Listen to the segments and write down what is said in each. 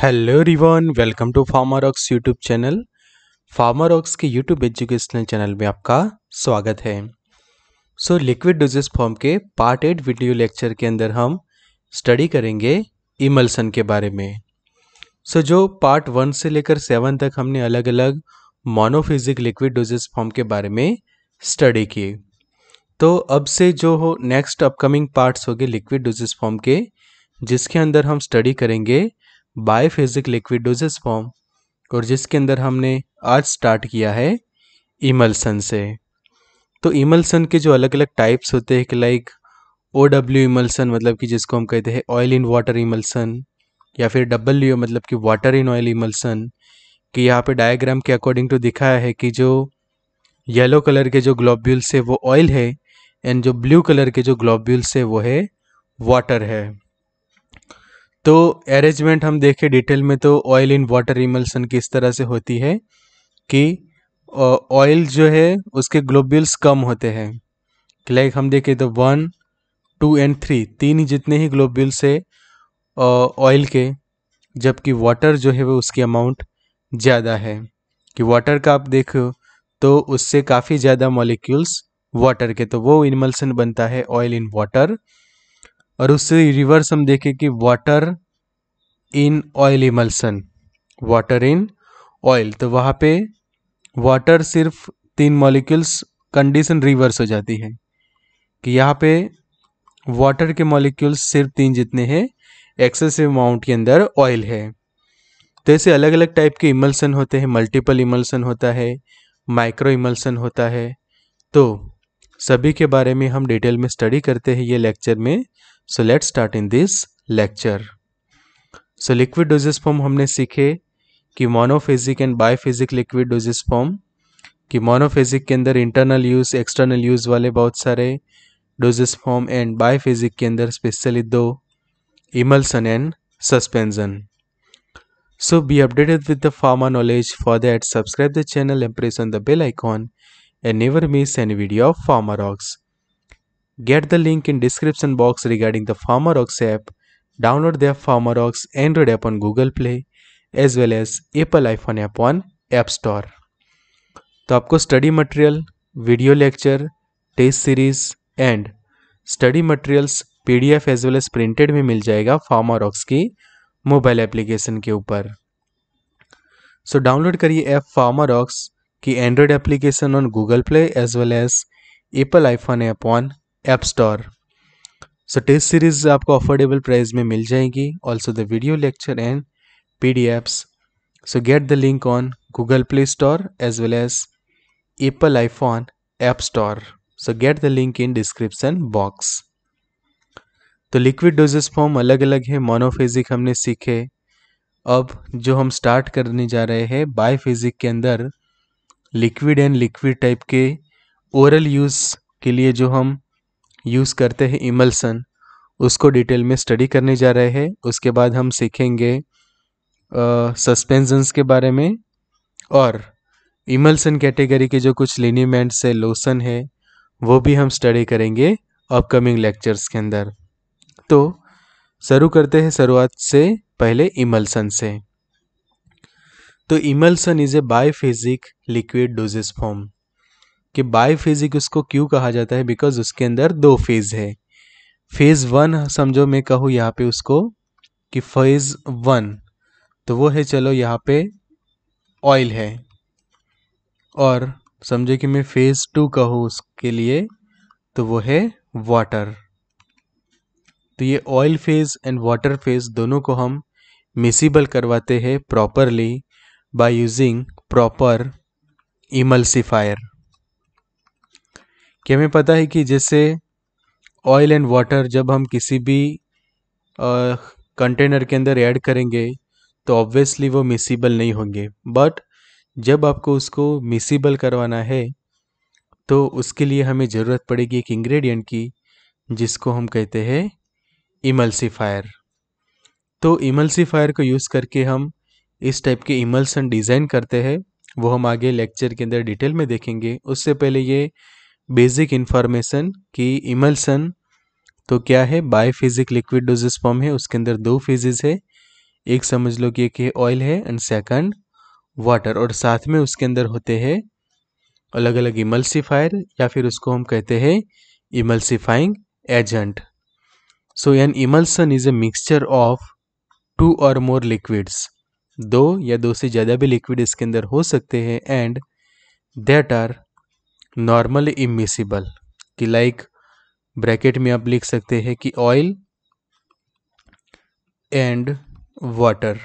Hello रिवन welcome to Pharma Rocks YouTube channel Pharma Rocks के YouTube educational channel में आपका स्वागत है सो लिक्विड डोजेस फॉर्म के पार्ट एट वीडियो लेक्चर के अंदर हम स्टडी करेंगे इमल्सन के बारे में सो so, जो पार्ट वन से लेकर सेवन तक हमने अलग अलग मोनोफिजिक लिक्विड डोजेस फॉर्म के बारे में स्टडी किए तो अब से जो हो नेक्स्ट अपकमिंग पार्ट्स होंगे लिक्विड डोजेस फॉर्म के जिसके अंदर हम स्टडी करेंगे बायोफिजिक डोजेस फॉर्म और जिसके अंदर हमने आज स्टार्ट किया है इमल्सन से तो इमल्सन के जो अलग अलग टाइप्स होते हैं कि लाइक ओ डब्ल्यू इमल्सन मतलब कि जिसको हम कहते हैं ऑयल इन वाटर इमल्सन या फिर डब्ल्यू मतलब कि वाटर इन ऑयल इमल्सन कि यहाँ पे डायग्राम के अकॉर्डिंग टू दिखाया है कि जो येलो कलर के जो ग्लोब्यूल्स है वो ऑयल है एंड जो ब्लू कलर के जो ग्लोब्यूल्स है वो है वाटर है तो अरेंजमेंट हम देखें डिटेल में तो ऑयल इन वाटर इमल्सन किस तरह से होती है कि ऑयल जो है उसके ग्लोबुल्स कम होते हैं लाइक हम देखें तो वन टू एंड थ्री तीन जितने ही ग्लोबुल्स है ऑयल के जबकि वाटर जो है वो उसकी अमाउंट ज़्यादा है कि वाटर का आप देखो तो उससे काफ़ी ज़्यादा मॉलिक्यूल्स वाटर के तो वो इमल्सन बनता है ऑयल इन वाटर और उससे रिवर्स हम देखें कि water in oil emulsion water in oil तो वहाँ पे वाटर सिर्फ तीन मॉलिक्यूल्स कंडीशन रिवर्स हो जाती है कि यहाँ पे वाटर के मॉलिक्यूल्स सिर्फ तीन जितने हैं एक्सेसिव अमाउंट के अंदर ऑयल है तो ऐसे अलग अलग टाइप के इमल्सन होते हैं मल्टीपल इमल्सन होता है माइक्रो इमल्सन होता है तो सभी के बारे में हम डिटेल में स्टडी करते हैं ये लेक्चर में so let start in this lecture so liquid doses form हमने सीखे कि monophasic and biphasic liquid doses form कि मोनोफेजिक के अंदर इंटरनल यूज एक्सटर्नल यूज वाले बहुत सारे डोजेस फॉर्म एंड बायोफेजिक के अंदर स्पेशली दो emulsion and suspension so be updated with the pharma knowledge for that subscribe the channel and press on the bell icon and never miss any video of pharma Rocks. Get the link in description box regarding the Farmerox app. Download the Farmerox Android app on Google Play as well as Apple iPhone app on App Store. तो आपको study material video lecture test series and study materials PDF as well as printed में मिल जाएगा Pharmarocks की mobile application के ऊपर so download करिए app Pharmarocks की Android application on Google Play as well as Apple iPhone app on app store so test series आपको affordable price में मिल जाएगी also the video lecture and PDFs so get the link on Google play store as well as Apple iPhone app store so get the link in description box तो liquid doses form अलग अलग है monophasic हमने सीखे अब जो हम start करने जा रहे हैं बायोफेजिक के अंदर लिक्विड एंड लिक्विड टाइप के ओरल यूज़ के लिए जो हम यूज़ करते हैं इमल्सन उसको डिटेल में स्टडी करने जा रहे हैं उसके बाद हम सीखेंगे सस्पेंजन्स के बारे में और इमल्सन कैटेगरी के जो कुछ लिनीमेंट्स है लोसन है वो भी हम स्टडी करेंगे अपकमिंग लेक्चर्स के अंदर तो शुरू करते हैं शुरुआत से पहले इमल्सन से तो emulsion is a biphasic liquid doses form कि बाई फेजिक उसको क्यों कहा जाता है बिकॉज उसके अंदर दो फेज है फेज वन समझो मैं कहूँ यहाँ पे उसको कि फेज वन तो वो है चलो यहाँ पे ऑयल है और समझो कि मैं फेज टू कहूँ उसके लिए तो वो है वाटर तो ये oil phase and water phase दोनों को हम मिसिबल करवाते हैं properly by using proper emulsifier कि हमें पता है कि जैसे ऑयल एंड वाटर जब हम किसी भी कंटेनर के अंदर ऐड करेंगे तो ऑब्वियसली वो मिसिबल नहीं होंगे बट जब आपको उसको मिसिबल करवाना है तो उसके लिए हमें ज़रूरत पड़ेगी एक इंग्रेडिएंट की जिसको हम कहते हैं इमल्सीफायर तो इमल्सीफायर को यूज़ करके हम इस टाइप के इमल्सन डिज़ाइन करते हैं वो हम आगे लेक्चर के अंदर डिटेल में देखेंगे उससे पहले ये बेसिक इन्फॉर्मेशन कि इमल्सन तो क्या है बायोफिजिक लिक्विड डोजेस फॉर्म है उसके अंदर दो फेजेज है एक समझ लो कि एक ऑयल है एंड सेकंड वाटर और साथ में उसके अंदर होते हैं अलग अलग इमल्सिफायर या फिर उसको हम कहते हैं emulsifying agent so an emulsion is a mixture of two or more liquids दो या दो से ज़्यादा भी लिक्विड इसके अंदर हो सकते हैं and that are normally immiscible कि लाइक ब्रैकेट में आप लिख सकते हैं कि ऑयल एंड वाटर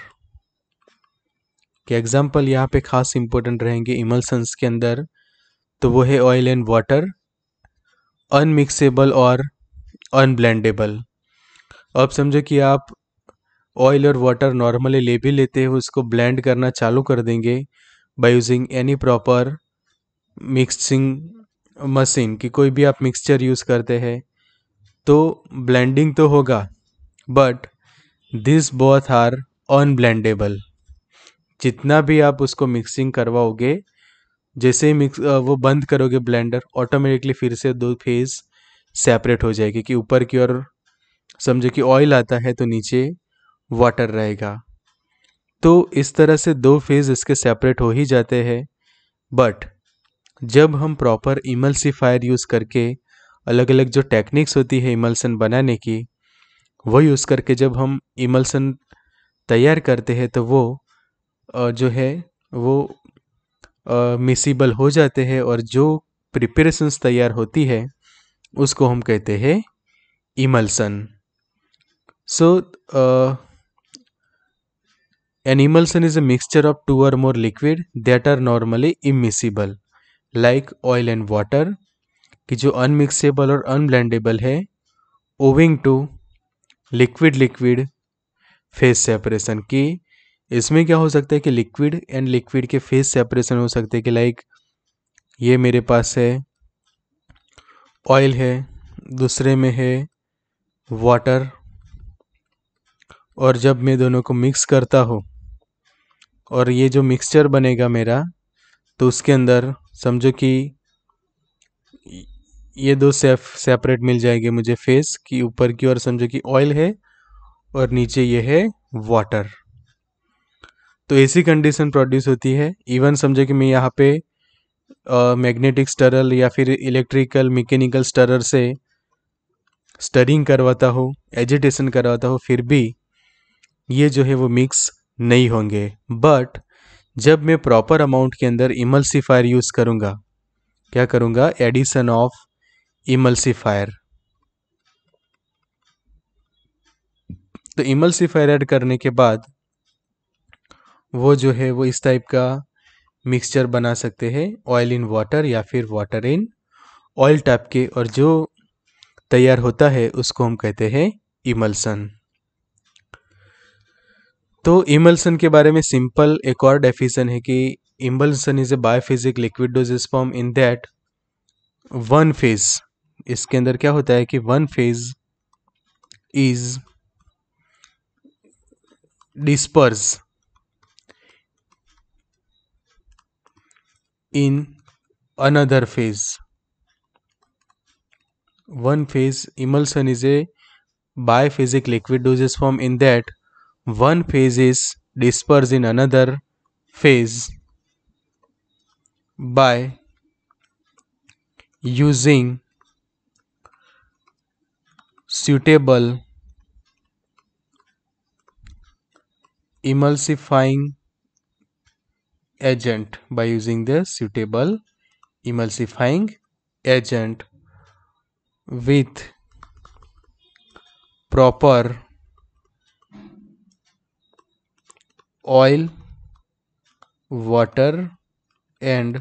के एग्जाम्पल यहाँ पे खास इंपॉर्टेंट रहेंगे इमल्सन्स के अंदर तो वो है ऑयल एंड वाटर अनमिक्सेबल और अनब्लेंडेबल अब समझो कि आप ऑयल और वाटर नॉर्मली ले भी लेते हो उसको ब्लेंड करना चालू कर देंगे by using any proper mixing machine की कोई भी आप मिक्सचर यूज़ करते हैं तो ब्लेंडिंग तो होगा but this both are unblendable जितना भी आप उसको मिक्सिंग करवाओगे जैसे ही मिक्स वो बंद करोगे ब्लेंडर ऑटोमेटिकली फिर से दो फेज़ सेपरेट हो जाएगी कि ऊपर की ओर समझो कि ऑयल आता है तो नीचे वाटर रहेगा तो इस तरह से दो फेज़ इसके सेपरेट हो ही जाते हैं बट जब हम प्रॉपर इमल्सिफायर यूज़ करके अलग अलग जो टेक्निक्स होती है इमल्सन बनाने की वो यूज़ करके जब हम इमल्सन तैयार करते हैं तो वो जो है वो मिसिबल हो जाते हैं और जो प्रिपरेशंस तैयार होती है उसको हम कहते हैं emulsion so an emulsion is a mixture of two or more liquid that are normally immiscible like oil and water कि जो अनमिक्सेबल और अनब्लेंडेबल है owing to liquid liquid phase separation की इसमें क्या हो सकता है कि लिक्विड एंड लिक्विड के फेस सेपरेशन हो सकते हैं कि लाइक ये मेरे पास है ऑयल है दूसरे में है वाटर और जब मैं दोनों को मिक्स करता हूँ और ये जो मिक्सचर बनेगा मेरा तो उसके अंदर समझो कि ये दो सेफ सेपरेट मिल जाएंगे मुझे फेस की ऊपर की ओर समझो कि ऑयल है और नीचे ये है वाटर तो ऐसी कंडीशन प्रोड्यूस होती है इवन समझो कि मैं यहाँ पे मैग्नेटिक स्टरल या फिर इलेक्ट्रिकल मैकेनिकल स्टरर से स्टरिंग करवाता हो एजिटेशन करवाता हो फिर भी ये जो है वो मिक्स नहीं होंगे बट जब मैं प्रॉपर अमाउंट के अंदर इमल्सीफायर यूज़ करूँगा क्या करूँगा एडिशन ऑफ इमल्सीफायर तो इमल्सीफायर ऐड करने के बाद वो जो है वो इस टाइप का मिक्सचर बना सकते हैं ऑयल इन वाटर या फिर वाटर इन ऑयल टाइप के और जो तैयार होता है उसको हम कहते हैं इमल्सन तो इमल्सन के बारे में सिंपल एक और डेफिशन है कि emulsion is a biphasic liquid doses form in that one phase इसके अंदर क्या होता है कि one phase is disperse in another phase One phase emulsion is a biphasic liquid doses form in that one phase is dispersed in another phase by using suitable emulsifying agent by using the suitable emulsifying agent with proper oil water and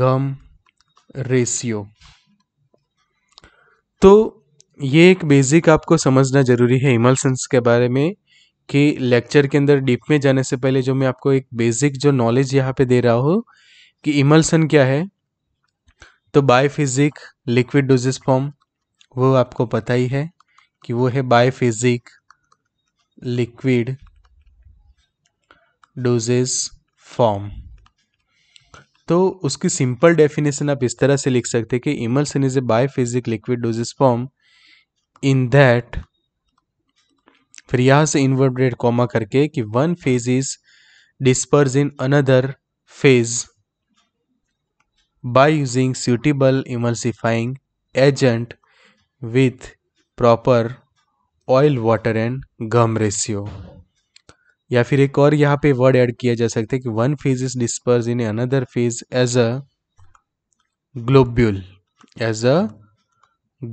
gum ratio तो ये एक basic आपको समझना ज़रूरी है इमल्सन्स के बारे में कि लेक्चर के अंदर डीप में जाने से पहले जो मैं आपको एक बेसिक जो नॉलेज यहाँ पे दे रहा हूँ कि इमल्सन क्या है तो बायोफिजिक लिक्विड डोजेस फॉर्म वो आपको पता ही है कि वो है बायोफिजिक लिक्विड डोजेस फॉर्म तो उसकी सिंपल डेफिनेशन आप इस तरह से लिख सकते हैं कि emulsion is a biphasic liquid doses form in that फिर यहां से इन्वर्ब्रेट कॉमा करके कि one phase is disperse in another phase by using suitable emulsifying agent with proper oil water and gum ratio या फिर एक और यहाँ पे वर्ड ऐड किया जा सकता है कि one phase is disperse in another phase as a globule as a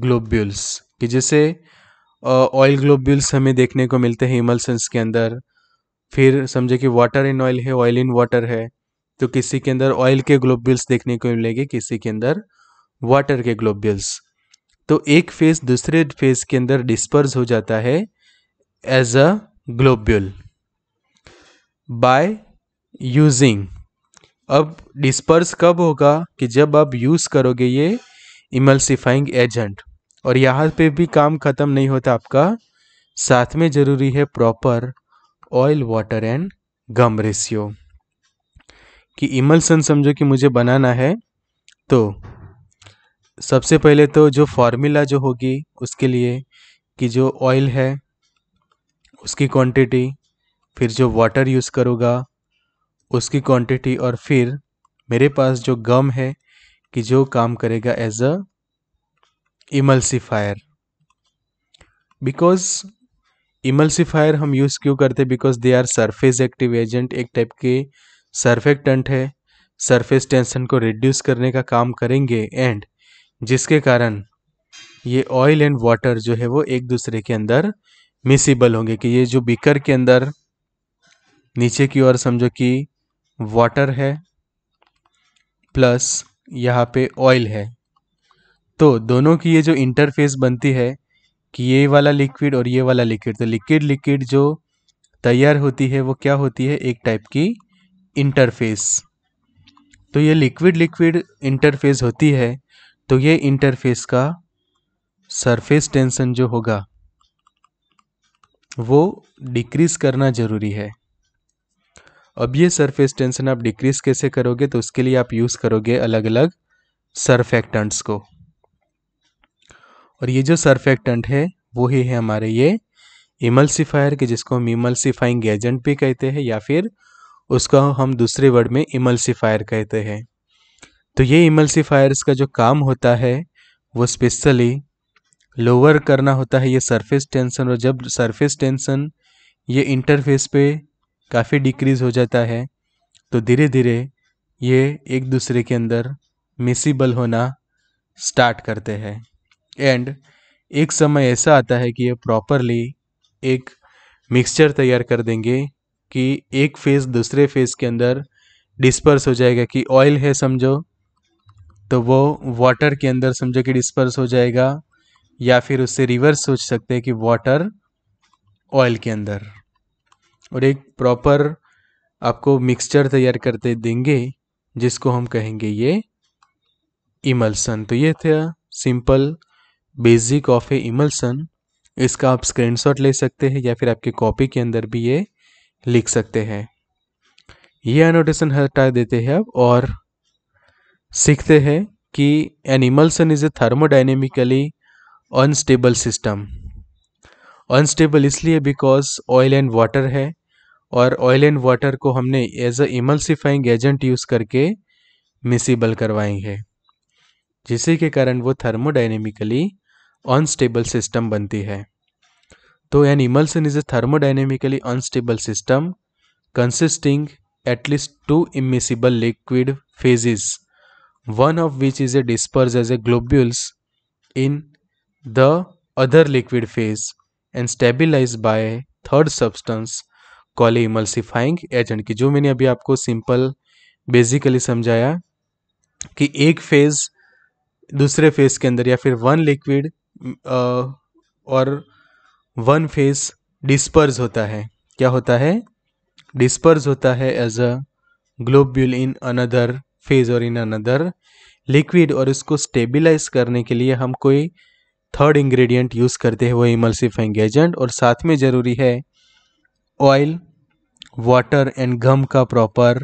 globules कि जैसे ऑयल ग्लोब्यूल्स हमें देखने को मिलते हैं इमल्सन्स के अंदर फिर समझे कि वाटर इन ऑयल है ऑयल इन वाटर है तो किसी के अंदर ऑयल के ग्लोब्यूल्स देखने को मिलेंगे किसी के अंदर वाटर के ग्लोब्यूल्स तो एक फेज दूसरे फेज के अंदर डिस्पर्स हो जाता है as a globule by using अब डिस्पर्स कब होगा कि जब आप यूज़ करोगे ये इमल्सिफाइंग एजेंट और यहाँ पे भी काम ख़त्म नहीं होता आपका साथ में ज़रूरी है proper oil water and gum ratio कि इमल्सन समझो कि मुझे बनाना है तो सबसे पहले तो जो फार्मूला जो होगी उसके लिए कि जो ऑयल है उसकी क्वांटिटी फिर जो वाटर यूज़ करूँगा उसकी क्वांटिटी और फिर मेरे पास जो गम है कि जो काम करेगा as a emulsifier because emulsifier हम यूज़ क्यों करते because they are surface active agent एक टाइप के सर्फेक्टेंट है सरफेस टेंशन को रिड्यूस करने का काम करेंगे एंड जिसके कारण ये ऑयल एंड वाटर जो है वो एक दूसरे के अंदर मिसिबल होंगे कि ये जो बीकर के अंदर नीचे की ओर समझो कि वाटर है प्लस यहाँ पे ऑयल है तो दोनों की ये जो इंटरफेस बनती है कि ये वाला लिक्विड और ये वाला लिक्विड तो लिक्विड लिक्विड जो तैयार होती है वो क्या होती है एक टाइप की इंटरफेस तो ये लिक्विड लिक्विड इंटरफेस होती है तो ये इंटरफेस का सरफेस टेंशन जो होगा वो डिक्रीज करना ज़रूरी है अब ये सरफेस टेंशन आप डिक्रीज कैसे करोगे तो उसके लिए आप यूज़ करोगे अलग अलग सरफेक्टेंट्स को और ये जो सरफेक्टेंट है वो ही है हमारे ये इमल्सिफायर के जिसको हम इमल्सिफाइंग एजेंट भी कहते हैं या फिर उसको हम दूसरे वर्ड में इमल्सिफायर कहते हैं तो ये इमल्सिफायर्स का जो काम होता है वो स्पेशली लोअर करना होता है ये सरफेस टेंशन और जब सरफेस टेंशन ये इंटरफेस पे काफ़ी डिक्रीज़ हो जाता है तो धीरे धीरे ये एक दूसरे के अंदर मिसिबल होना स्टार्ट करते हैं एंड एक समय ऐसा आता है कि ये प्रॉपरली एक मिक्सचर तैयार कर देंगे कि एक फेज़ दूसरे फेज़ के अंदर डिस्पर्स हो जाएगा कि ऑयल है समझो तो वो वाटर के अंदर समझो कि डिस्पर्स हो जाएगा या फिर उससे रिवर्स सोच सकते हैं कि वाटर ऑयल के अंदर और एक प्रॉपर आपको मिक्सचर तैयार करते देंगे जिसको हम कहेंगे ये इमल्सन तो ये था simple basic of a emulsion इसका आप स्क्रीनशॉट ले सकते हैं या फिर आपके कॉपी के अंदर भी ये लिख सकते हैं ये एनोटेशन हटा देते हैं अब और सीखते हैं कि an emulsion is a thermodynamically unstable system unstable इसलिए बिकॉज ऑयल एंड वाटर है और ऑयल एंड वाटर को हमने as a emulsifying agent use करके मिसिबल है जिसी के कारण वो थर्मोडाइनेमिकली अनस्टेबल सिस्टम बनती है तो an emulsion is a thermodynamically unstable system consisting at least two immiscible liquid one of which is a disperse as a globules in the other liquid phase and stabilise by third substance called emulsifying agent की जो मैंने अभी आपको simple basically समझाया कि एक phase दूसरे phase के अंदर या फिर वन लिक्विड और वन फेज़ डिस्पर्स होता है क्या होता है डिस्पर्स होता है as a globule in another phase और इन अनदर लिक्विड और इसको स्टेबिलाइज करने के लिए हम कोई थर्ड इंग्रेडिएंट यूज़ करते हैं वो इमल्सिफाइंग एजेंट और साथ में ज़रूरी है ऑयल वाटर एंड गम का प्रॉपर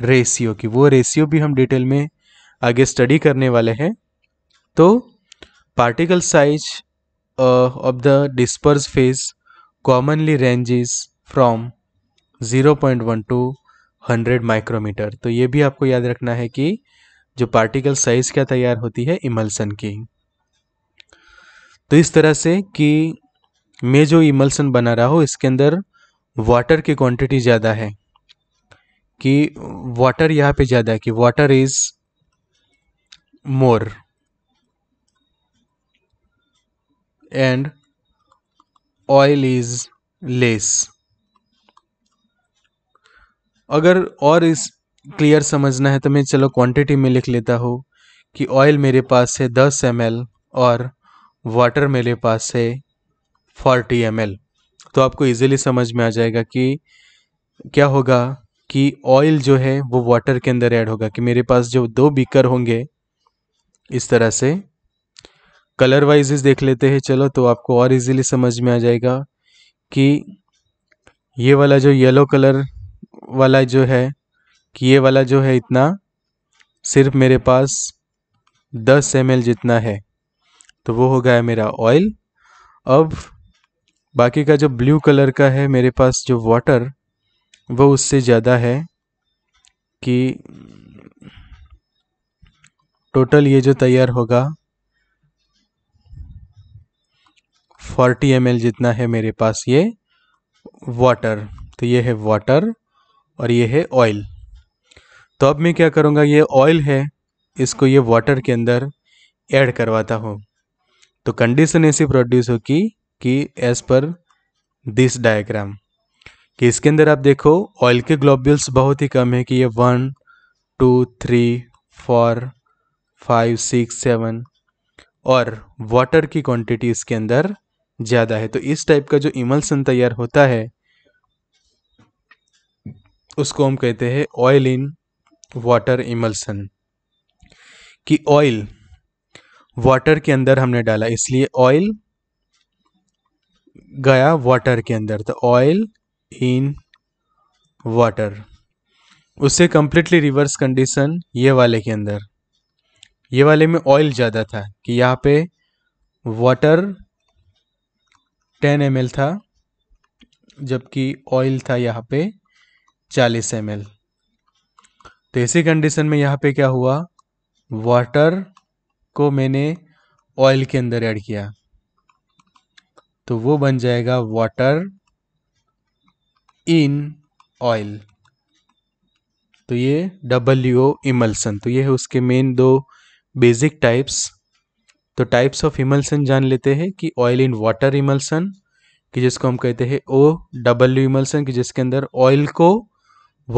रेशियो की वो रेशियो भी हम डिटेल में आगे स्टडी करने वाले हैं तो particle size of the disperse phase commonly ranges from 0.1 to 100 micrometre तो ये भी आपको याद रखना है कि जो पार्टिकल साइज क्या तैयार होती है इमल्सन की तो इस तरह से कि मैं जो इमल्सन बना रहा हूँ इसके अंदर वाटर की क्वांटिटी ज़्यादा है कि वाटर यहाँ पे ज़्यादा है कि water is more and oil is less अगर और इस क्लियर समझना है तो मैं चलो क्वांटिटी में लिख लेता हूँ कि ऑयल मेरे पास है दस एम और वाटर मेरे पास है फोर्टी एम तो आपको इजीली समझ में आ जाएगा कि क्या होगा कि ऑयल जो है वो वाटर के अंदर ऐड होगा कि मेरे पास जो दो बीकर होंगे इस तरह से कलर वाइज देख लेते हैं चलो तो आपको और इजीली समझ में आ जाएगा कि ये वाला जो येलो कलर वाला जो है कि ये वाला जो है इतना सिर्फ मेरे पास 10 एम जितना है तो वो हो गया मेरा ऑयल अब बाकी का जो ब्लू कलर का है मेरे पास जो वाटर वो उससे ज़्यादा है कि टोटल ये जो तैयार होगा 40 एम जितना है मेरे पास ये वाटर तो ये है वाटर और ये है ऑयल तो अब मैं क्या करूँगा ये ऑयल है इसको ये वाटर के अंदर ऐड करवाता हूँ तो कंडीशन ऐसी प्रोड्यूस हो कि कि एज पर दिस डायग्राम कि इसके अंदर आप देखो ऑयल के ग्लोब्यूल्स बहुत ही कम है कि ये one two three four five six seven और वाटर की क्वांटिटी इसके अंदर ज़्यादा है तो इस टाइप का जो इमल्सन तैयार होता है उसको हम कहते हैं ऑयल इन वाटर इमल्सन कि ऑयल वाटर के अंदर हमने डाला इसलिए ऑयल गया वाटर के अंदर द ऑयल इन वाटर उससे कम्प्लीटली रिवर्स कंडीशन ये वाले के अंदर ये वाले में ऑयल ज़्यादा था कि यहाँ पे वाटर 10 एम था जबकि ऑयल था यहाँ पे 40 एम तो इसी कंडीशन में यहाँ पे क्या हुआ वाटर को मैंने ऑयल के अंदर ऐड किया तो वो बन जाएगा वाटर इन ऑयल तो ये डब्ल्यू इमल्सन तो ये है उसके मेन दो बेसिक टाइप्स तो टाइप्स ऑफ इमल्सन जान लेते हैं कि ऑयल इन वाटर इमल्सन कि जिसको हम कहते हैं ओ डब्ल्यू इमल्सन कि जिसके अंदर ऑयल को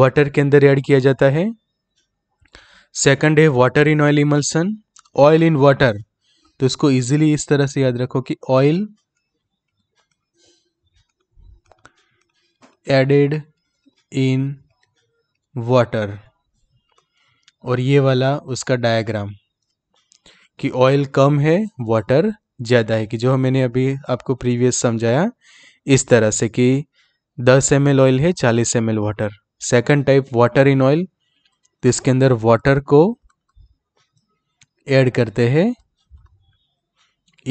वाटर के अंदर ऐड किया जाता है सेकंड है water in oil emulsion oil in water तो इसको इजीली इस तरह से याद रखो कि ऑयल एडेड इन वाटर और ये वाला उसका डायग्राम कि ऑयल कम है वाटर ज़्यादा है कि जो मैंने अभी आपको प्रीवियस समझाया इस तरह से कि 10 एम ऑयल है 40 M water second type water in oil तो इसके अंदर वाटर को ऐड करते हैं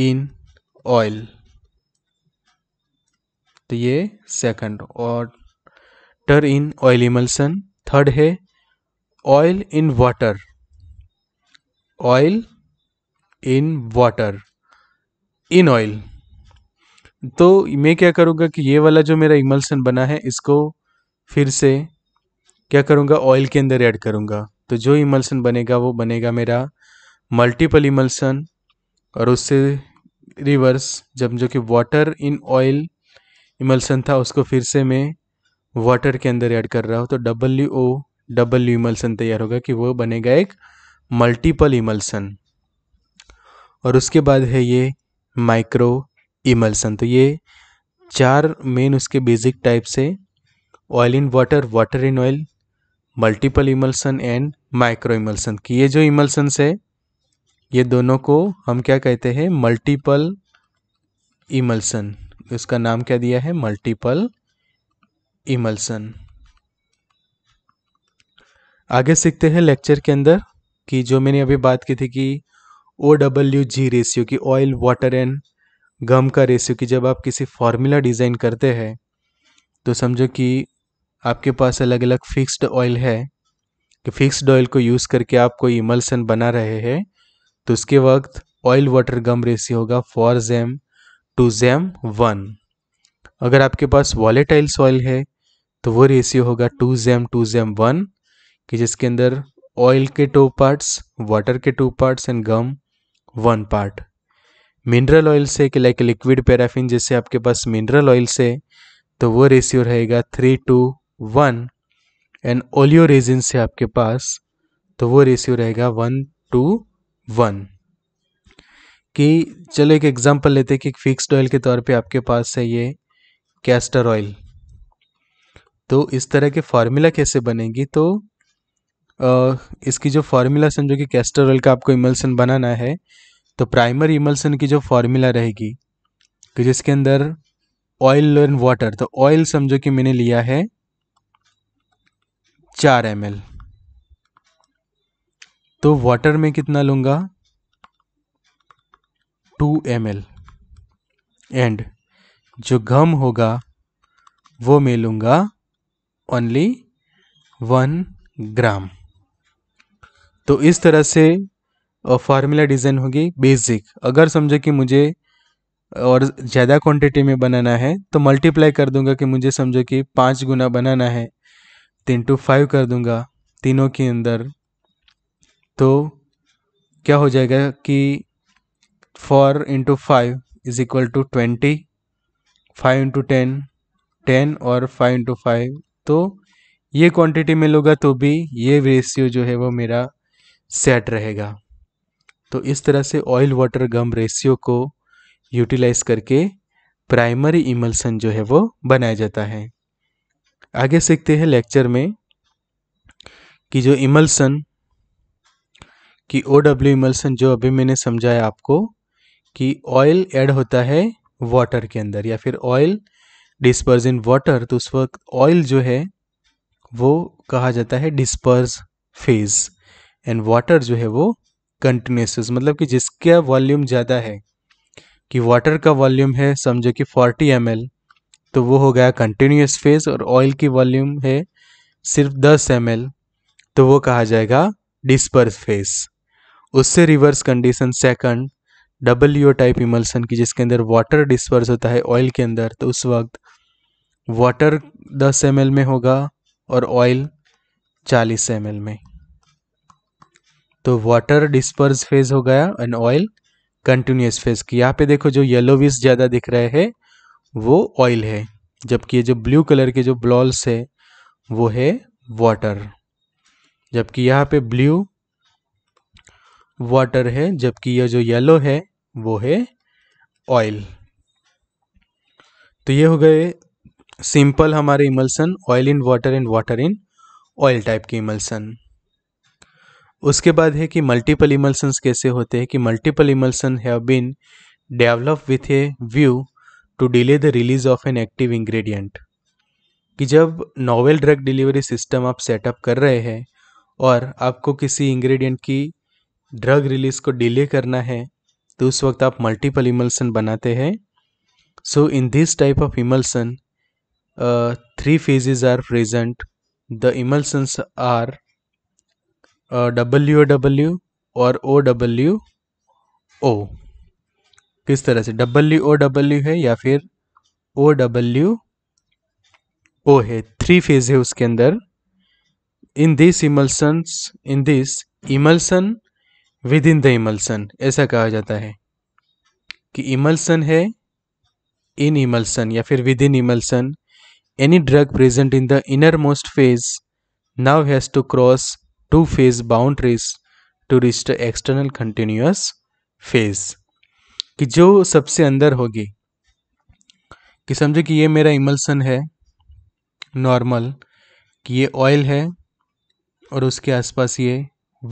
इन ऑयल तो ये सेकंड और water in oil emulsion third है oil in water oil in water in oil तो मैं क्या करूँगा कि ये वाला जो मेरा इमल्सन बना है इसको फिर से क्या करूँगा ऑयल के अंदर ऐड करूँगा तो जो इमल्सन बनेगा वो बनेगा मेरा मल्टीपल इमल्सन और उससे रिवर्स जब जो कि वाटर इन ऑयल इमल्सन था उसको फिर से मैं वाटर के अंदर ऐड कर रहा हूँ तो डब्ल्यू ओ डब्ल्यू इमल्सन तैयार होगा कि वो बनेगा एक मल्टीपल इमल्सन और उसके बाद है ये माइक्रो इमल्सन तो ये चार मेन उसके बेसिक टाइप्स है oil in water water in oil multiple emulsion and micro emulsion की ये जो इमल्सन्स है ये दोनों को हम क्या कहते हैं मल्टीपल इमल्सन इसका नाम क्या दिया है मल्टीपल इमल्सन आगे सीखते हैं लेक्चर के अंदर कि जो मैंने अभी बात की थी कि ओ डब्ल्यू जी रेशियो की ऑयल वाटर एंड गम का रेशियो की जब आप किसी फॉर्मूला डिज़ाइन करते हैं तो समझो कि आपके पास अलग अलग फिक्स्ड ऑयल है कि फिक्स्ड ऑयल को यूज़ करके आप कोई इमल्सन बना रहे हैं तो उसके वक्त ऑयल वाटर गम रेशियो होगा फॉर जेम टू जैम वन अगर आपके पास वॉलेटाइल सॉइल है तो वो रेशियो होगा टू जैम टू जैम वन कि जिसके अंदर ऑयल के टू पार्ट्स वाटर के two parts and gum one part mineral oil से कि लाइक लिक्विड पैराफिन जैसे आपके पास मिनरल ऑयल से तो वो रेशियो रहेगा three two one and oleoresin से आपके पास तो वो रेशियो रहेगा वन टू वन कि चलो एक एग्जांपल लेते हैं कि एक फिक्स्ड ऑयल के तौर पे आपके पास है ये कैस्टर ऑयल तो इस तरह के फार्मूला कैसे बनेगी तो आ, इसकी जो फार्मूला समझो कि कैस्टर ऑयल का आपको इमल्सन बनाना है तो प्राइमरी इमल्सन की जो फार्मूला रहेगी कि जिसके अंदर ऑयल एंड वाटर तो ऑयल समझो कि मैंने लिया है चार एम तो वाटर में कितना लूँगा टू एम एल एंड जो गम होगा वो मैं लूँगा ओनली वन ग्राम तो इस तरह से फार्मूला डिज़ाइन होगी बेसिक अगर समझो कि मुझे और ज़्यादा क्वांटिटी में बनाना है तो मल्टीप्लाई कर दूंगा कि मुझे समझो कि पाँच गुना बनाना है तीन टू फाइव कर दूंगा तीनों के अंदर तो क्या हो जाएगा कि four into five is equal to twenty five into ten ten और फाइव इंटू फाइव तो ये क्वांटिटी में तो भी ये रेशियो जो है वो मेरा सेट रहेगा तो इस तरह से ऑयल वाटर गम रेशियो को यूटिलाइज करके प्राइमरी इमल्सन जो है वो बनाया जाता है आगे सीखते हैं लेक्चर में कि जो इमल्सन कि ओ डब्ल्यू इमल्सन जो अभी मैंने समझाया आपको कि ऑयल ऐड होता है वाटर के अंदर या फिर ऑयल डिस्पर्स इन वाटर तो उस वक्त ऑयल जो है वो कहा जाता है डिस्पर्स फेज एंड वाटर जो है वो कंटिन्यूस मतलब कि जिसका वॉल्यूम ज़्यादा है कि वाटर का वॉल्यूम है समझो कि 40 एम तो वो हो गया कंटिन्यूस फेज और ऑयल की वॉल्यूम है सिर्फ 10 एम तो वो कहा जाएगा डिस्पर्स फेज उससे reverse condition second W type emulsion की जिसके अंदर वाटर डिस्पर्स होता है ऑयल के अंदर तो उस वक्त वाटर दस एम में होगा और ऑयल चालीस एम में तो वाटर डिस्पर्स फेज हो गया एंड ऑयल कंटिन्यूस फेज की यहाँ पे देखो जो येलोविश ज़्यादा दिख रहे हैं वो ऑयल है जबकि ये जो ब्लू कलर के जो ब्लॉल्स है वो है वाटर जबकि यहाँ पे ब्लू वाटर है जबकि यह जो येलो है वो है ऑयल तो ये हो गए सिंपल हमारे emulsion oil in water and water in oil type के इमल्सन उसके बाद है कि मल्टीपल इमल्सन्स कैसे होते हैं कि multiple emulsion have been develop with a view to delay the release of an active ingredient कि जब नोवेल ड्रग डिलीवरी सिस्टम आप सेटअप कर रहे हैं और आपको किसी इंग्रेडिएंट की ड्रग रिलीज को डिले करना है तो उस वक्त आप मल्टीपल इमल्सन बनाते हैं so in this type of emulsion three phases are present the emulsions are W W or O W O किस तरह से ओ डब्ल्यू है या फिर ओ डब्ल्यू ओ है थ्री फेज है उसके अंदर in this emulsions in this emulsion within the emulsion ऐसा कहा जाता है कि इमल्सन है इन इमल्सन या फिर within emulsion any drug present in the innermost phase now has to cross two phase boundaries to reach the external continuous phase कि जो सबसे अंदर होगी कि समझो कि ये मेरा इमल्सन है नॉर्मल कि ये ऑयल है और उसके आसपास ये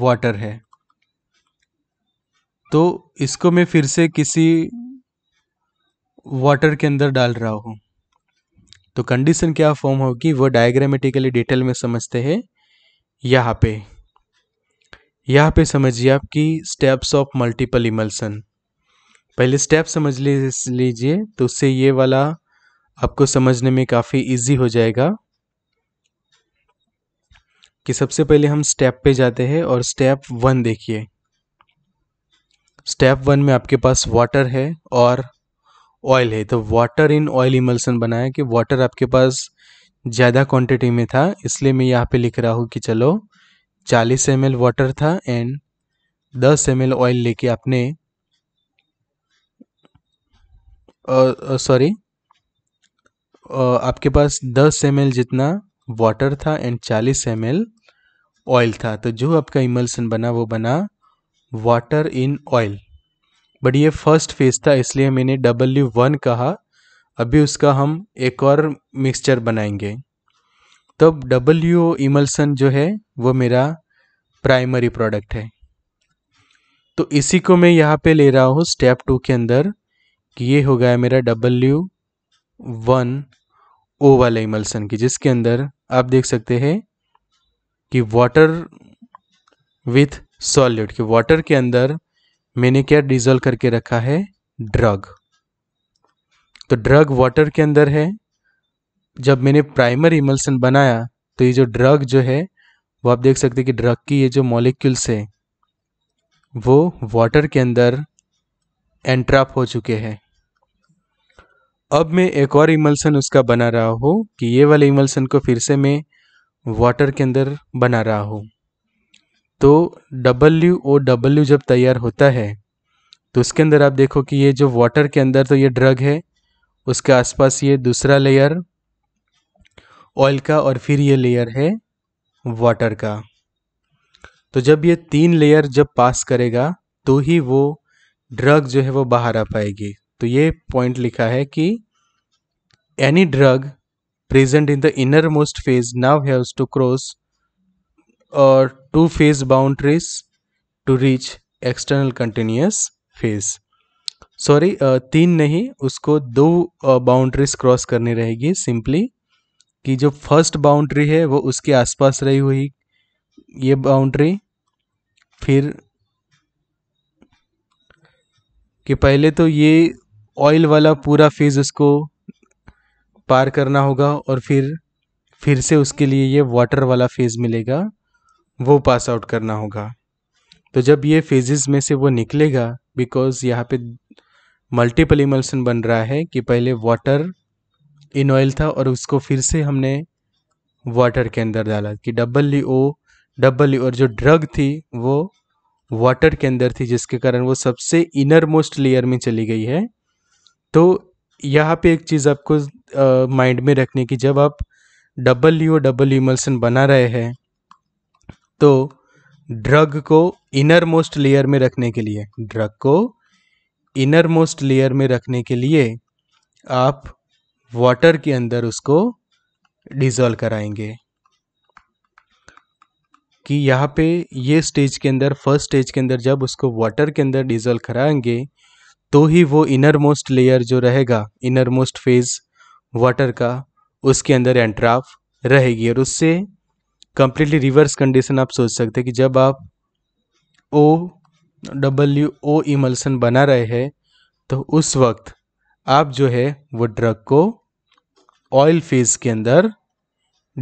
वाटर है तो इसको मैं फिर से किसी वाटर के अंदर डाल रहा हूँ तो कंडीशन क्या फॉर्म होगी वो डायग्रामेटिकली डिटेल में समझते हैं यहाँ पे यहाँ पे समझिए आप कि स्टेप्स ऑफ मल्टीपल इमल्सन पहले स्टेप समझ लीजिए तो उससे ये वाला आपको समझने में काफ़ी इजी हो जाएगा कि सबसे पहले हम स्टेप पे जाते हैं और स्टेप वन देखिए स्टेप वन में आपके पास वाटर है और ऑयल है तो वाटर इन ऑयल इमल्सन बनाया कि वाटर आपके पास ज़्यादा क्वांटिटी में था इसलिए मैं यहाँ पे लिख रहा हूँ कि चलो 40 एम वाटर था एंड 10 एम ऑयल लेके आपने सॉरी आपके पास 10 एम जितना वाटर था एंड 40 एम ऑयल था तो जो आपका इमल्सन बना वो बना वाटर इन ऑयल बट ये फर्स्ट फेज था इसलिए मैंने डब्ल्यू वन कहा अभी उसका हम एक और मिक्सचर बनाएंगे तब डब्ल्यू इमल्सन जो है वो मेरा प्राइमरी प्रोडक्ट है तो इसी को मैं यहाँ पे ले रहा हूँ स्टेप टू के अंदर कि ये हो गया मेरा डब्ल्यू वन ओ वाला इमल्सन की जिसके अंदर आप देख सकते हैं कि वाटर विथ सॉल्यूट कि वाटर के अंदर मैंने क्या डिजोल्व करके रखा है ड्रग तो ड्रग वाटर के अंदर है जब मैंने प्राइमर इमल्सन बनाया तो ये जो ड्रग जो है वो आप देख सकते हैं कि ड्रग की ये जो मॉलिक्यूल्स है वो वाटर के अंदर एंट्राप हो चुके हैं अब मैं एक और इमल्सन उसका बना रहा हूँ कि ये वाले इमल्सन को फिर से मैं वाटर के अंदर बना रहा हूँ तो डब्ल्यू ओ डब्ल्यू जब तैयार होता है तो उसके अंदर आप देखो कि ये जो वाटर के अंदर तो ये ड्रग है उसके आसपास ये दूसरा लेयर ऑयल का और फिर ये लेयर है वाटर का तो जब ये तीन लेयर जब पास करेगा तो ही वो ड्रग जो है वो बाहर आ पाएगी तो ये पॉइंट लिखा है कि any drug present in the innermost phase now has to cross और two phase boundaries to reach external continuous phase sorry तीन नहीं उसको दो बाउंड्रीज क्रॉस करनी रहेगी सिंपली कि जो फर्स्ट बाउंड्री है वो उसके आसपास रही हुई ये बाउंड्री फिर कि पहले तो ये ऑयल वाला पूरा फेज उसको पार करना होगा और फिर फिर से उसके लिए ये वाटर वाला फेज मिलेगा वो पास आउट करना होगा तो जब ये फेजेस में से वो निकलेगा बिकॉज यहाँ पे मल्टीपल इमल्सन बन रहा है कि पहले वाटर इन ऑयल था और उसको फिर से हमने वाटर के अंदर डाला कि डबल ओ डबल और जो ड्रग थी वो वाटर के अंदर थी जिसके कारण वो सबसे इनर मोस्ट लेयर में चली गई है तो यहाँ पे एक चीज़ आपको माइंड में रखने की जब आप डबल ओ डबल इमल्सन बना रहे हैं तो ड्रग को इनर मोस्ट लेयर में रखने के लिए ड्रग को इनर मोस्ट लेयर में रखने के लिए आप वाटर के अंदर उसको डिजोल्व कराएंगे कि यहाँ पे ये स्टेज के अंदर फर्स्ट स्टेज के अंदर जब उसको वाटर के अंदर डिजोल्व कराएंगे तो ही वो इनर मोस्ट लेयर जो रहेगा इनर मोस्ट फेज वाटर का उसके अंदर एंट्राफ रहेगी और उससे कंप्लीटली रिवर्स कंडीशन आप सोच सकते हैं कि जब आप ओ डब्ल्यू ओ इमल्सन बना रहे हैं तो उस वक्त आप जो है वो ड्रग को ऑयल फेज के अंदर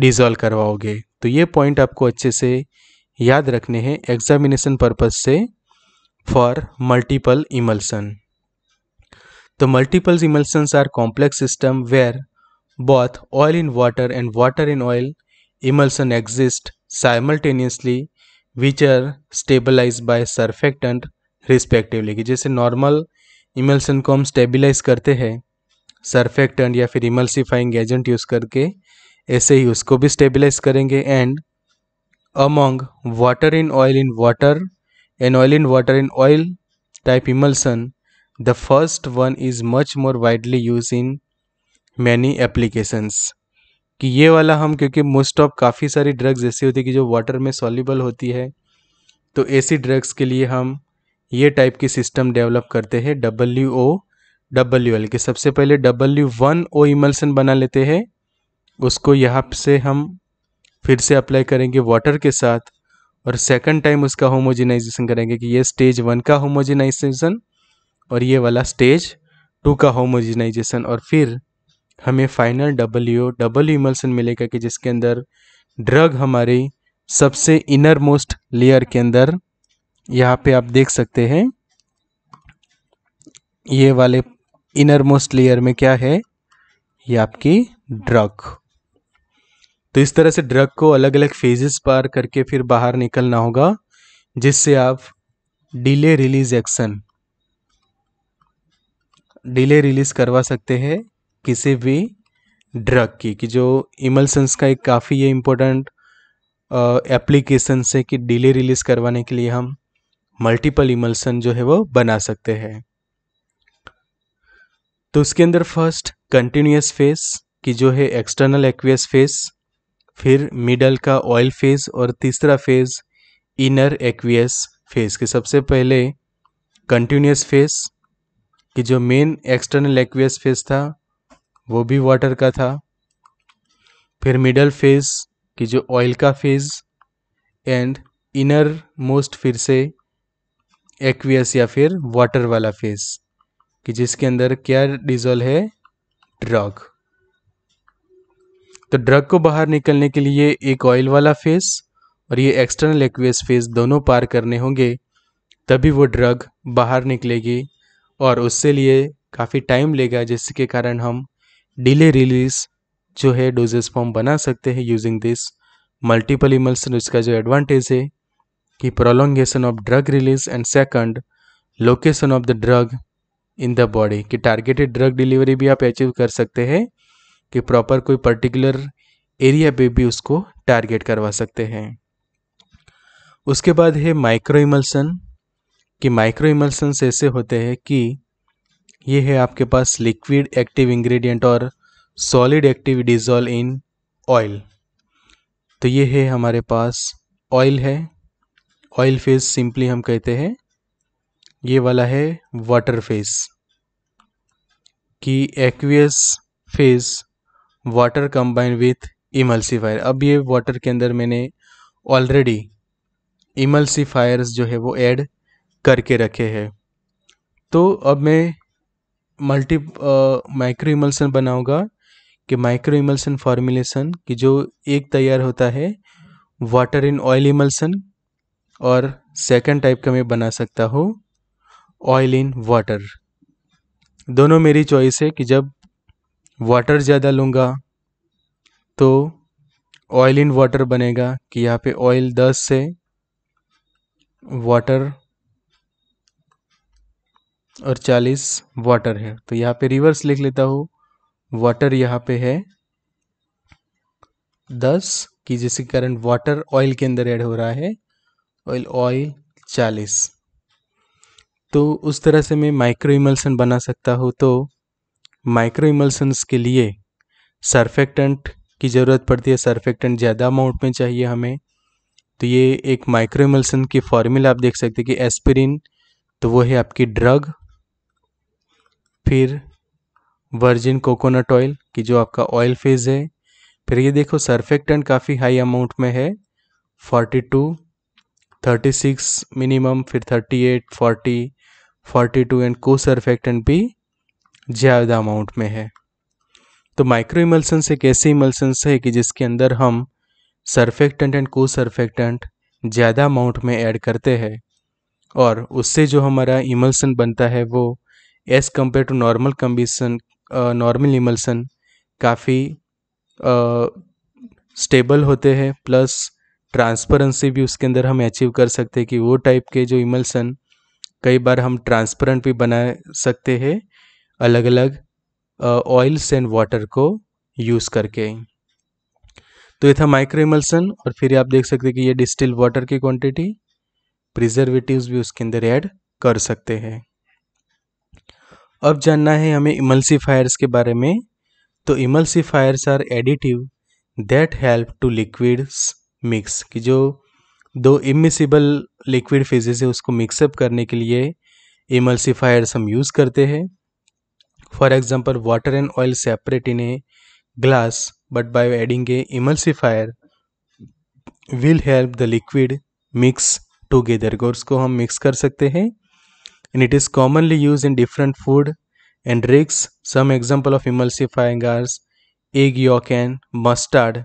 डिजॉल्व करवाओगे तो ये पॉइंट आपको अच्छे से याद रखने हैं एग्जामिनेशन पर्पज से फॉर मल्टीपल इमल्सन तो multiple emulsions are complex system where both oil in water and water in oil emulsion exist simultaneously which are stabilized by surfactant respectively कि जैसे normal emulsion को हम stabilize करते हैं surfactant या फिर emulsifying agent use करके ऐसे ही उसको भी stabilize करेंगे and among water in oil in water and oil in water in oil type emulsion the first one is much more widely used in many applications कि ये वाला हम क्योंकि मोस्ट ऑफ काफ़ी सारी ड्रग्स ऐसी होती है कि जो वाटर में सॉल्यूबल होती है तो ऐसी ड्रग्स के लिए हम ये टाइप की सिस्टम डेवलप करते हैं डब्ल्यू ओ डब्ल्यू एल के सबसे पहले डब्ल्यू वन ओ इमल्सन बना लेते हैं उसको यहाँ से हम फिर से अप्लाई करेंगे वाटर के साथ और सेकंड टाइम उसका होमोजिनाइजेशन करेंगे कि ये स्टेज वन का होमोजिनाइजेशन और ये वाला स्टेज टू का होमोजिनाइजेशन और फिर हमें फाइनल डब्ल्यू डबल इमल्सन मिलेगा कि जिसके अंदर ड्रग हमारी सबसे इनर मोस्ट लेयर के अंदर यहाँ पे आप देख सकते हैं ये वाले इनर मोस्ट लेयर में क्या है ये आपकी ड्रग तो इस तरह से ड्रग को अलग अलग फेजेस पार करके फिर बाहर निकलना होगा जिससे आप delay release action delay release करवा सकते हैं किसी भी ड्रग की कि जो इमल्सन्स का एक काफ़ी ये इम्पोर्टेंट एप्लीकेशंस है कि डिले रिलीज करवाने के लिए हम मल्टीपल इमल्सन जो है वो बना सकते हैं तो उसके अंदर फर्स्ट कंटिन्यूस फेस कि जो है एक्सटर्नल एक्वियस फेस फिर मिडल का ऑयल फेस और तीसरा फेज इनर एक्वियस फेस के सबसे पहले कंटिन्यूस फेस कि जो मेन एक्सटर्नल एक्वियस फेस था वो भी वाटर का था फिर मिडल फेज कि जो ऑयल का फेज एंड इनर मोस्ट फिर से एक्वियस या फिर वाटर वाला फेज कि जिसके अंदर क्या डिजोल्व है ड्रग तो ड्रग को बाहर निकलने के लिए एक ऑयल वाला फेज और ये एक्सटर्नल एक्वियस फेज दोनों पार करने होंगे तभी वो ड्रग बाहर निकलेगी और उससे लिए काफ़ी टाइम लेगा जिसके कारण हम डिले रिलीज जो है डोजेस फॉर्म बना सकते हैं यूजिंग दिस मल्टीपल इमल्सन इसका जो एडवांटेज है कि prolongation of drug release and second location of the drug in the body कि टारगेटेड ड्रग डिलीवरी भी आप अचीव कर सकते हैं कि प्रॉपर कोई पर्टिकुलर एरिया पे भी उसको टारगेट करवा सकते हैं उसके बाद है माइक्रो इमल्सन कि माइक्रो इमल्सन्स ऐसे होते हैं कि ये है आपके पास लिक्विड एक्टिव इंग्रेडिएंट और solid active dissolve in oil तो ये है हमारे पास ऑयल है ऑयल फेस सिंपली हम कहते हैं ये वाला है वाटर फेस कि aqueous phase water combine with emulsifier अब ये वाटर के अंदर मैंने ऑलरेडी इमल्सीफायर्स जो है वो ऐड करके रखे हैं तो अब मैं मल्टी माइक्रो इमल्सन बना होगा कि माइक्रो इमल्सन फॉर्मुलेशन कि जो एक तैयार होता है वाटर इन ऑयल इमल्सन और सेकंड टाइप का मैं बना सकता हूँ ऑयल इन वाटर दोनों मेरी चॉइस है कि जब वाटर ज़्यादा लूँगा तो ऑयल इन वाटर बनेगा कि यहाँ पे ऑयल दस से वाटर और चालीस वाटर है तो यहाँ पे रिवर्स लिख लेता हूँ वाटर यहाँ पे है दस कि जिसके कारण वाटर ऑयल के अंदर ऐड हो रहा है ऑयल ऑयल चालीस तो उस तरह से मैं माइक्रो इमल्सन बना सकता हूँ तो माइक्रो इमल्सन्स के लिए सर्फेक्टेंट की ज़रूरत पड़ती है सर्फेक्टेंट ज़्यादा अमाउंट में चाहिए हमें तो ये एक माइक्रो इमल्सन की फॉर्मूला आप देख सकते हैं कि एस्पिरिन तो वो है आपकी ड्रग फिर वर्जिन कोकोनट ऑयल कि जो आपका ऑयल फेज है फिर ये देखो सर्फेक्टेंट काफ़ी हाई अमाउंट में है 42, 36 मिनिमम फिर 38, 40, 42 एंड को सर्फेक्टेंट भी ज़्यादा अमाउंट में है तो माइक्रो इमल्सन्स एक ऐसे इमल्सन्स है कि जिसके अंदर हम सर्फेक्टेंट एंड को सर्फेक्टेंट ज़्यादा अमाउंट में ऐड करते हैं और उससे जो हमारा इमल्सन बनता है वो as compare to normal combination normal emulsion काफ़ी स्टेबल होते हैं प्लस ट्रांसपेरेंसी भी उसके अंदर हम अचीव कर सकते हैं कि वो टाइप के जो इमल्सन कई बार हम ट्रांसपेरेंट भी बना सकते हैं अलग अलग ऑयल्स एंड वाटर को यूज़ करके तो ये था माइक्रो इमल्सन और फिर आप देख सकते हैं कि ये डिस्टिल वाटर की क्वांटिटी प्रिजर्वेटिव्स भी उसके अंदर ऐड कर सकते हैं अब जानना है हमें इमल्सीफायर्स के बारे में तो emulsifiers are additive that help to liquids mix कि जो दो इमिसिबल लिक्विड फेजेस है उसको मिक्सअप करने के लिए इमल्सीफायर्स हम यूज़ करते हैं for example water and oil separate in a glass but by adding a emulsifier will help the liquid mix together और उसको हम मिक्स कर सकते हैं and it is commonly used in different food and drinks. Some example of emulsifying are egg yolk and mustard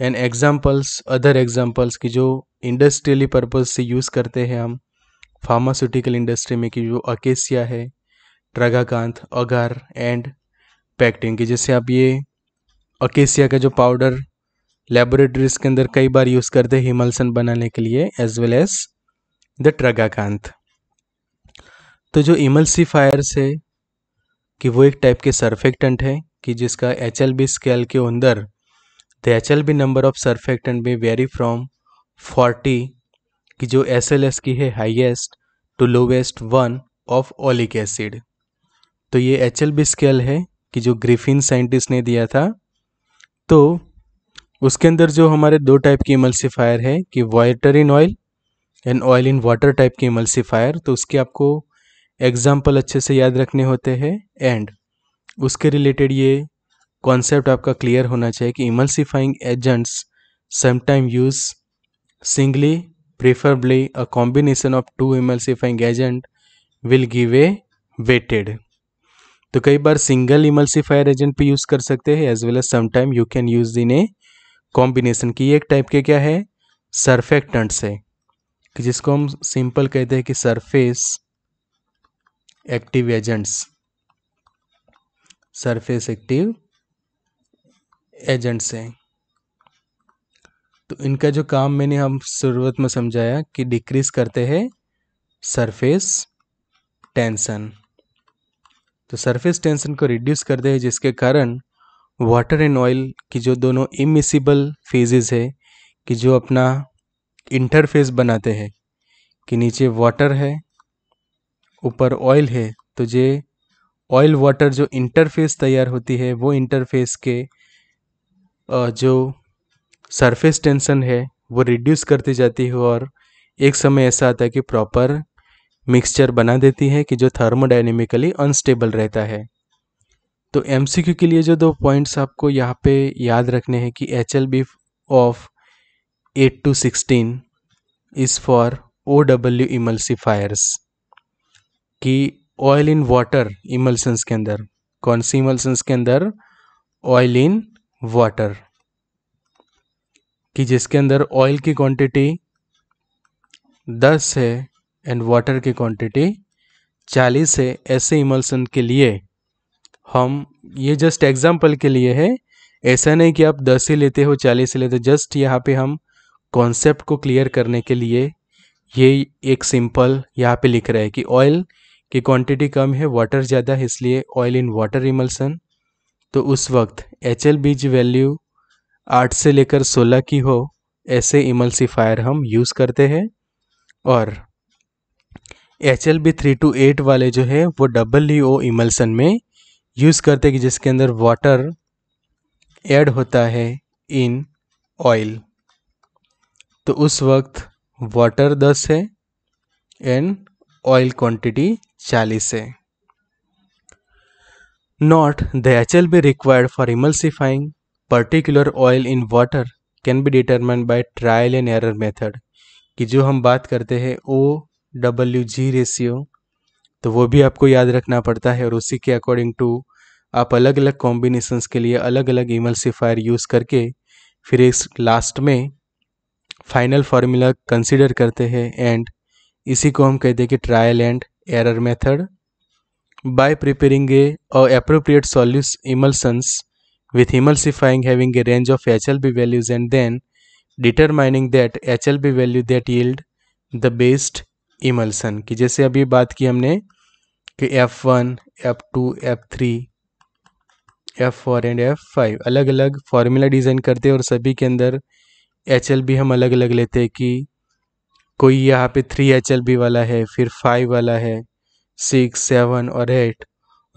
and examples other examples की जो industrially purpose से use करते हैं हम फार्मास्यूटिकल इंडस्ट्री में कि जो acacia है tragacanth अगार एंड pectin की जैसे आप ये acacia का जो पाउडर लेबोरेटरीज के अंदर कई बार यूज़ करते हैं हिमल्सन बनाने के लिए as well as the tragacanth तो जो इमल्सीफायर्स है कि वो एक टाइप के सर्फेक्टेंट है कि जिसका एच एल बी स्केल के अंदर the H L B number of surfactant में वेरी फ्रॉम फोर्टी कि जो एस एल एस की है highest to lowest one of oleic acid तो ये एच एल बी स्केल है कि जो ग्रिफिन साइंटिस्ट ने दिया था तो उसके अंदर जो हमारे दो टाइप की इमल्सीफायर है कि water in oil and oil in water type की इमल्सीफायर तो उसकी आपको एग्जाम्पल अच्छे से याद रखने होते हैं एंड उसके रिलेटेड ये कॉन्सेप्ट आपका क्लियर होना चाहिए कि emulsifying agents sometime use singly preferably a combination of two emulsifying agent will give a वेटेड तो कई बार सिंगल इमल्सिफायर एजेंट भी यूज़ कर सकते हैं as well as sometime you can use in a combination की एक टाइप के क्या है सरफेक्टेंट्स है जिसको हम सिंपल कहते हैं कि surface active agents surface active agents हैं तो इनका जो काम मैंने हम शुरुआत में समझाया कि डिक्रीज करते हैं सरफेस टेंशन तो सरफेस टेंशन को रिड्यूस करते हैं जिसके कारण वाटर एंड ऑयल की जो दोनों इमिसिबल फेजेस है कि जो अपना इंटरफेस बनाते हैं कि नीचे वाटर है ऊपर ऑयल है तो ये ऑयल वाटर जो इंटरफेस तैयार होती है वो इंटरफेस के जो सरफेस टेंशन है वो रिड्यूस करती जाती है और एक समय ऐसा आता है कि प्रॉपर मिक्सचर बना देती है कि जो थर्मोडाइनेमिकली अनस्टेबल रहता है तो एम के लिए जो दो पॉइंट्स आपको यहाँ पे याद रखने हैं कि H L B of eight to sixteen is for O W emulsifiers कि ऑयल इन वाटर इमल्सन्स के अंदर कौन सी इमल्सन्स के अंदर ऑयल इन वाटर कि जिसके अंदर ऑयल की क्वांटिटी 10 है एंड वाटर की क्वांटिटी 40 है ऐसे इमल्सन के लिए हम ये जस्ट एग्जाम्पल के लिए है ऐसा नहीं कि आप 10 ही लेते हो 40 ही लेते हो जस्ट यहाँ पे हम कॉन्सेप्ट को क्लियर करने के लिए ये एक सिंपल यहाँ पे लिख रहे हैं कि ऑयल की क्वांटिटी कम है वाटर ज़्यादा है इसलिए ऑयल इन वाटर इमल्सन तो उस वक्त एच एल बीज वैल्यू आठ से लेकर सोलह की हो ऐसे इमल्सीफायर हम यूज़ करते हैं और H L B three to eight वाले जो है वो डबल ही ओ इमल्सन में यूज़ करते हैं जिसके अंदर वाटर ऐड होता है इन ऑयल तो उस वक्त वाटर दस है एंड ऑयल क्वांटिटी 40 है the H L B required for emulsifying particular oil in water can be determined by trial and error method कि जो हम बात करते हैं ओ डब्ल्यू जी रेशियो तो वो भी आपको याद रखना पड़ता है और उसी के अकॉर्डिंग टू आप अलग अलग कॉम्बिनेशंस के लिए अलग अलग इमल्सिफायर यूज़ करके फिर इस लास्ट में फाइनल फार्मूला कंसिडर करते हैं एंड इसी को हम कह दें कि trial and error method by preparing a appropriate solutions emulsions with emulsifying having a range of H L B values and then determining that H L B value that yield the best emulsion कि जैसे अभी बात की हमने कि F one F two F three F four and F five अलग अलग formula design करते हैं और सभी के अंदर एच एल बी हम अलग अलग लेते हैं कि कोई यहाँ पे थ्री एच एल बी वाला है फिर फाइव वाला है सिक्स सेवन और एट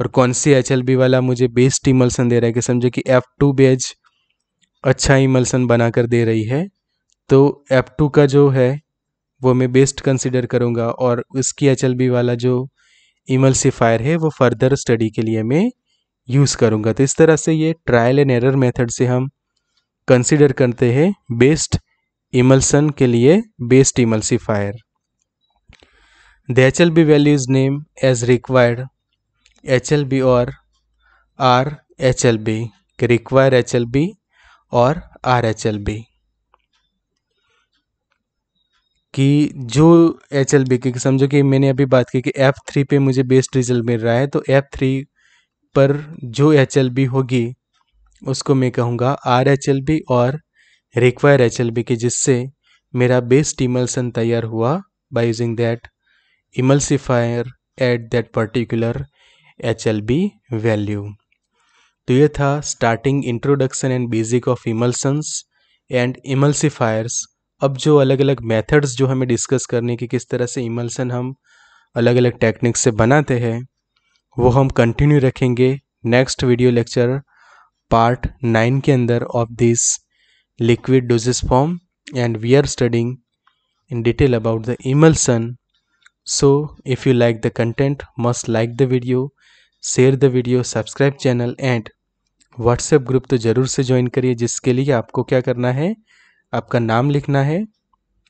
और कौन सी एच एल बी वाला मुझे बेस्ट इमल्सन दे रहा है कि समझे कि एफ टू बेज अच्छा इमल्सन बना कर दे रही है तो एफ टू का जो है वो मैं बेस्ट कंसिडर करूँगा और उसकी एच एल बी वाला जो इमल्सिफायर है वो फर्दर स्टडी के लिए मैं यूज़ करूँगा तो इस तरह से ये ट्रायल एंड एरर मेथड से हम कंसिडर करते हैं बेस्ट इमल्सन के लिए as required H L B और R H L B required H L B और आर एच एल बी कि जो एच एल बी की समझो कि मैंने अभी बात की कि एफ़ थ्री पे मुझे बेस्ट रिजल्ट मिल रहा है तो एफ़ थ्री पर जो एच एल बी होगी उसको मैं कहूँगा आर एच एल बी और रिक्वायर एच की जिससे मेरा बेस्ट इमल्सन तैयार हुआ by using that emulsifier at that particular H value तो ये था starting introduction and basic of emulsions and emulsifiers अब जो अलग अलग मेथड्स जो हमें डिस्कस करने की किस तरह से इमल्सन हम अलग अलग टेक्निक से बनाते हैं वो हम कंटिन्यू रखेंगे next video lecture part nine के अंदर of this liquid dosage form and we are studying in detail about the emulsion so if you like the content must like the video share the video subscribe channel and WhatsApp group तो ज़रूर से join करिए जिसके लिए आपको क्या करना है आपका नाम लिखना है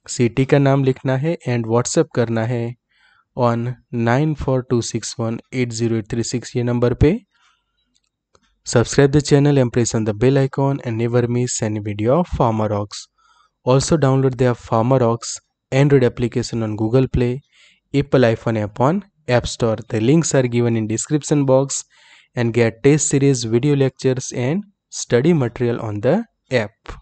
सिटी का नाम लिखना है एंड व्हाट्सएप करना है on nine four two six one eight zero eight three six ये नंबर पे Subscribe the channel and press on the bell icon and never miss any video of PharmaRox. Also download their PharmaRox Android application on Google Play, Apple iPhone app on App Store. The links are given in description box and get test series video lectures and study material on the app.